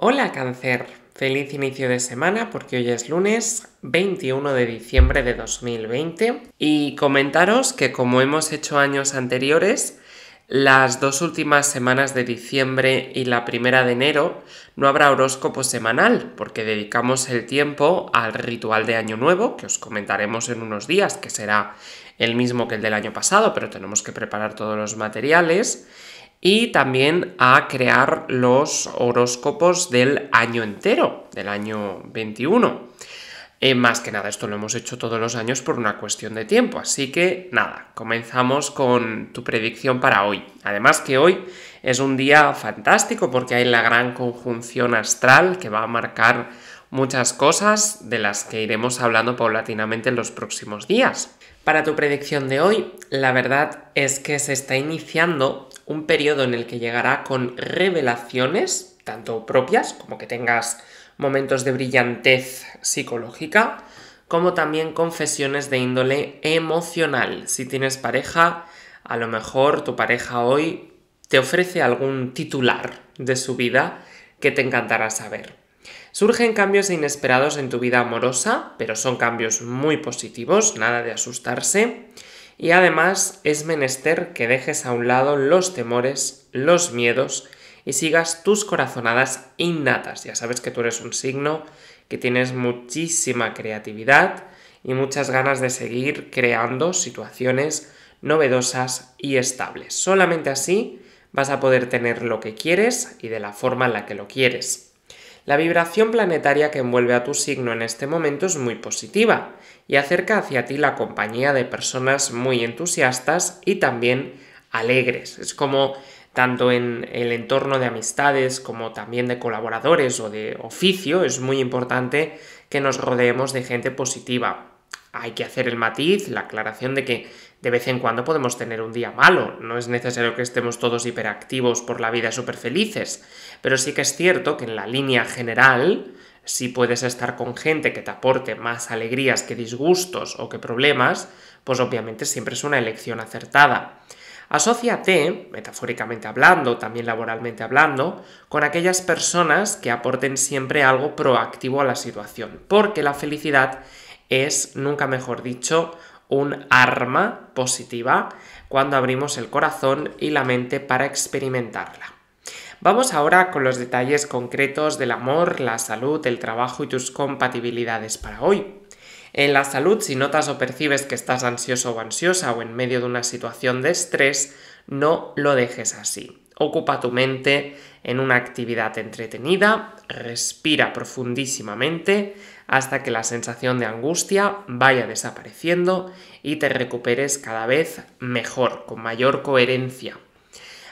Hola cáncer, feliz inicio de semana porque hoy es lunes 21 de diciembre de 2020 y comentaros que como hemos hecho años anteriores, las dos últimas semanas de diciembre y la primera de enero no habrá horóscopo semanal porque dedicamos el tiempo al ritual de Año Nuevo que os comentaremos en unos días, que será el mismo que el del año pasado, pero tenemos que preparar todos los materiales y también a crear los horóscopos del año entero, del año 21. Eh, más que nada, esto lo hemos hecho todos los años por una cuestión de tiempo, así que nada, comenzamos con tu predicción para hoy. Además que hoy es un día fantástico porque hay la gran conjunción astral que va a marcar muchas cosas de las que iremos hablando paulatinamente en los próximos días. Para tu predicción de hoy, la verdad es que se está iniciando un periodo en el que llegará con revelaciones, tanto propias como que tengas momentos de brillantez psicológica, como también confesiones de índole emocional. Si tienes pareja, a lo mejor tu pareja hoy te ofrece algún titular de su vida que te encantará saber. Surgen cambios inesperados en tu vida amorosa, pero son cambios muy positivos, nada de asustarse. Y además es menester que dejes a un lado los temores, los miedos y sigas tus corazonadas innatas. Ya sabes que tú eres un signo que tienes muchísima creatividad y muchas ganas de seguir creando situaciones novedosas y estables. Solamente así vas a poder tener lo que quieres y de la forma en la que lo quieres. La vibración planetaria que envuelve a tu signo en este momento es muy positiva y acerca hacia ti la compañía de personas muy entusiastas y también alegres. Es como tanto en el entorno de amistades como también de colaboradores o de oficio, es muy importante que nos rodeemos de gente positiva, hay que hacer el matiz, la aclaración de que de vez en cuando podemos tener un día malo, no es necesario que estemos todos hiperactivos por la vida súper felices, pero sí que es cierto que en la línea general, si puedes estar con gente que te aporte más alegrías que disgustos o que problemas, pues obviamente siempre es una elección acertada. Asociate, metafóricamente hablando, también laboralmente hablando, con aquellas personas que aporten siempre algo proactivo a la situación, porque la felicidad es, nunca mejor dicho, un arma positiva cuando abrimos el corazón y la mente para experimentarla. Vamos ahora con los detalles concretos del amor, la salud, el trabajo y tus compatibilidades para hoy. En la salud, si notas o percibes que estás ansioso o ansiosa o en medio de una situación de estrés, no lo dejes así. Ocupa tu mente en una actividad entretenida, respira profundísimamente, hasta que la sensación de angustia vaya desapareciendo y te recuperes cada vez mejor, con mayor coherencia.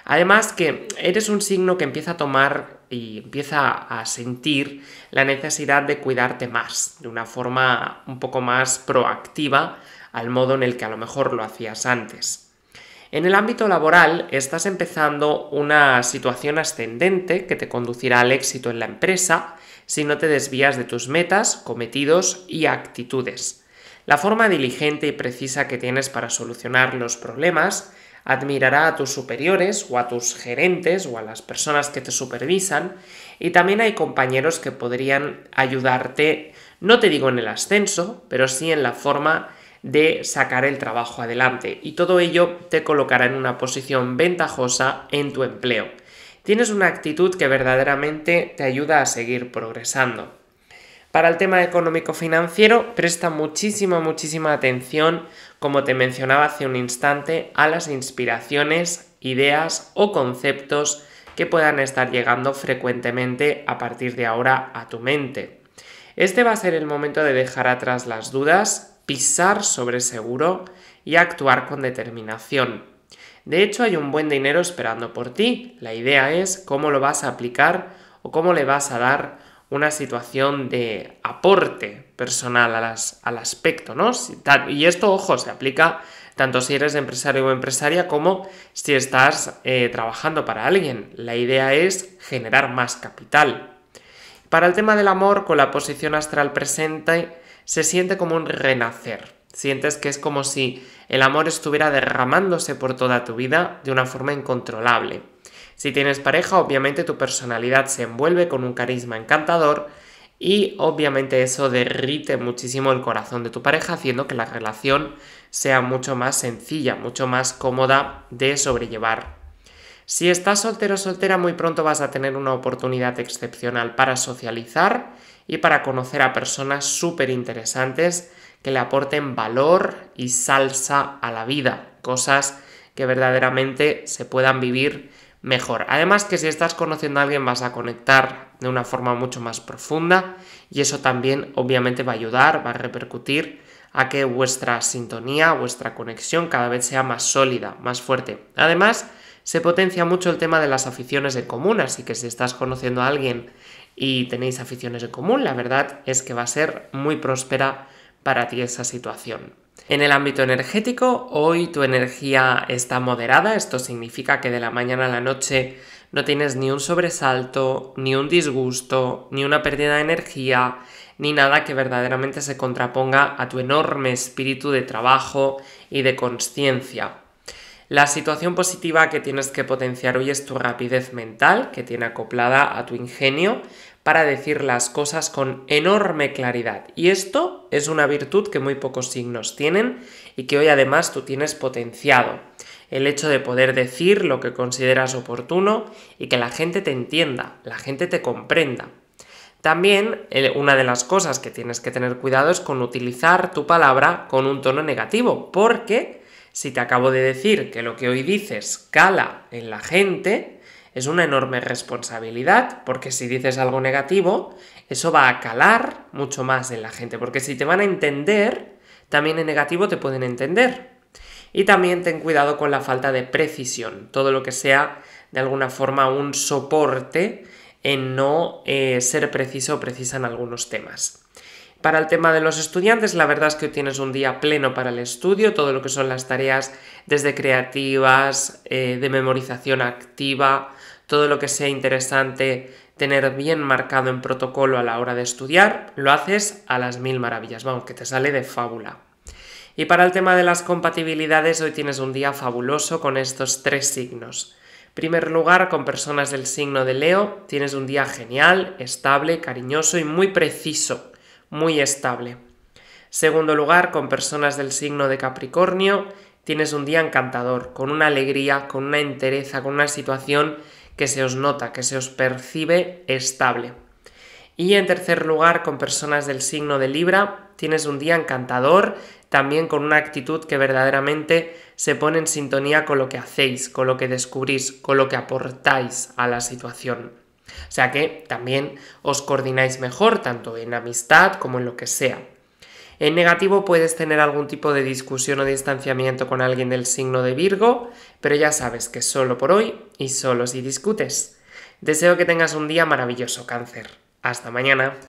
Además que eres un signo que empieza a tomar y empieza a sentir la necesidad de cuidarte más, de una forma un poco más proactiva al modo en el que a lo mejor lo hacías antes. En el ámbito laboral estás empezando una situación ascendente que te conducirá al éxito en la empresa si no te desvías de tus metas, cometidos y actitudes. La forma diligente y precisa que tienes para solucionar los problemas admirará a tus superiores o a tus gerentes o a las personas que te supervisan y también hay compañeros que podrían ayudarte, no te digo en el ascenso, pero sí en la forma de sacar el trabajo adelante y todo ello te colocará en una posición ventajosa en tu empleo. Tienes una actitud que verdaderamente te ayuda a seguir progresando. Para el tema económico-financiero, presta muchísima, muchísima atención, como te mencionaba hace un instante, a las inspiraciones, ideas o conceptos que puedan estar llegando frecuentemente a partir de ahora a tu mente. Este va a ser el momento de dejar atrás las dudas pisar sobre seguro y actuar con determinación. De hecho, hay un buen dinero esperando por ti. La idea es cómo lo vas a aplicar o cómo le vas a dar una situación de aporte personal al aspecto, ¿no? Y esto, ojo, se aplica tanto si eres empresario o empresaria como si estás eh, trabajando para alguien. La idea es generar más capital. Para el tema del amor, con la posición astral presente, se siente como un renacer. Sientes que es como si el amor estuviera derramándose por toda tu vida de una forma incontrolable. Si tienes pareja, obviamente tu personalidad se envuelve con un carisma encantador y obviamente eso derrite muchísimo el corazón de tu pareja haciendo que la relación sea mucho más sencilla, mucho más cómoda de sobrellevar. Si estás soltero o soltera, muy pronto vas a tener una oportunidad excepcional para socializar y para conocer a personas súper interesantes que le aporten valor y salsa a la vida, cosas que verdaderamente se puedan vivir mejor. Además que si estás conociendo a alguien vas a conectar de una forma mucho más profunda y eso también obviamente va a ayudar, va a repercutir a que vuestra sintonía, vuestra conexión cada vez sea más sólida, más fuerte. Además, se potencia mucho el tema de las aficiones en común, así que si estás conociendo a alguien y tenéis aficiones en común, la verdad es que va a ser muy próspera para ti esa situación. En el ámbito energético, hoy tu energía está moderada, esto significa que de la mañana a la noche no tienes ni un sobresalto, ni un disgusto, ni una pérdida de energía, ni nada que verdaderamente se contraponga a tu enorme espíritu de trabajo y de conciencia. La situación positiva que tienes que potenciar hoy es tu rapidez mental, que tiene acoplada a tu ingenio, para decir las cosas con enorme claridad. Y esto es una virtud que muy pocos signos tienen y que hoy además tú tienes potenciado. El hecho de poder decir lo que consideras oportuno y que la gente te entienda, la gente te comprenda. También eh, una de las cosas que tienes que tener cuidado es con utilizar tu palabra con un tono negativo, porque si te acabo de decir que lo que hoy dices cala en la gente, es una enorme responsabilidad, porque si dices algo negativo, eso va a calar mucho más en la gente, porque si te van a entender, también en negativo te pueden entender. Y también ten cuidado con la falta de precisión, todo lo que sea de alguna forma un soporte en no eh, ser preciso o precisa en algunos temas. Para el tema de los estudiantes, la verdad es que hoy tienes un día pleno para el estudio, todo lo que son las tareas desde creativas, eh, de memorización activa, todo lo que sea interesante tener bien marcado en protocolo a la hora de estudiar, lo haces a las mil maravillas, vamos, que te sale de fábula. Y para el tema de las compatibilidades, hoy tienes un día fabuloso con estos tres signos. En primer lugar, con personas del signo de Leo, tienes un día genial, estable, cariñoso y muy preciso muy estable. Segundo lugar, con personas del signo de Capricornio, tienes un día encantador, con una alegría, con una entereza, con una situación que se os nota, que se os percibe estable. Y en tercer lugar, con personas del signo de Libra, tienes un día encantador, también con una actitud que verdaderamente se pone en sintonía con lo que hacéis, con lo que descubrís, con lo que aportáis a la situación. O sea que también os coordináis mejor, tanto en amistad como en lo que sea. En negativo puedes tener algún tipo de discusión o distanciamiento con alguien del signo de Virgo, pero ya sabes que solo por hoy y solo si discutes. Deseo que tengas un día maravilloso, cáncer. Hasta mañana.